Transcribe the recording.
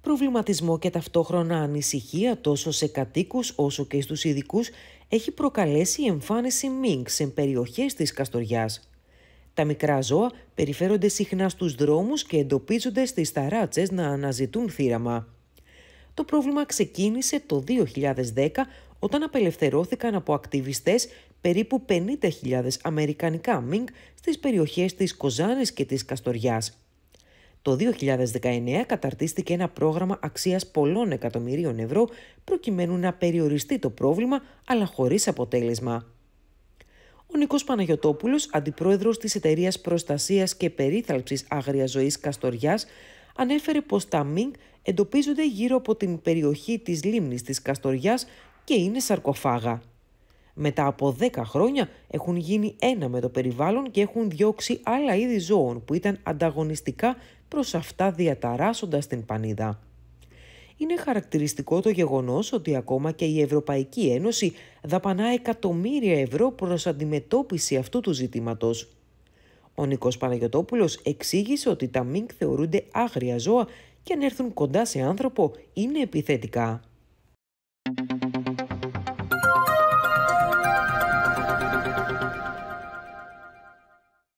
Προβληματισμό και ταυτόχρονα ανησυχία τόσο σε κατοίκους όσο και στους ειδικούς έχει προκαλέσει η εμφάνιση μίνγκ σε περιοχές της Καστοριάς. Τα μικρά ζώα περιφέρονται συχνά στους δρόμους και εντοπίζονται στις ταράτσες να αναζητούν θύραμα. Το πρόβλημα ξεκίνησε το 2010 όταν απελευθερώθηκαν από ακτιβιστές περίπου 50.000 αμερικανικά μίνγκ στις περιοχές της Κοζάνης και της Καστοριάς. Το 2019 καταρτίστηκε ένα πρόγραμμα αξίας πολλών εκατομμυρίων ευρώ προκειμένου να περιοριστεί το πρόβλημα αλλά χωρίς αποτέλεσμα. Ο Νικός Παναγιωτόπουλος, αντιπρόεδρος της Εταιρείας Προστασίας και Περίθαλψης άγρια ζωής Καστοριάς, ανέφερε πως τα ΜΙΝΚ εντοπίζονται γύρω από την περιοχή της λίμνης της Καστοριάς και είναι σαρκοφάγα μετά από 10 χρόνια έχουν γίνει ένα με το περιβάλλον και έχουν διώξει άλλα είδη ζώων που ήταν ανταγωνιστικά προς αυτά διαταράσσοντας την πανίδα. Είναι χαρακτηριστικό το γεγονός ότι ακόμα και η Ευρωπαϊκή Ένωση δαπανά εκατομμύρια ευρώ προς αντιμετώπιση αυτού του ζητήματος. Ο Νίκος Παναγιωτόπουλος εξήγησε ότι τα μίνκ θεωρούνται άγρια ζώα και αν έρθουν κοντά σε άνθρωπο είναι επιθετικά.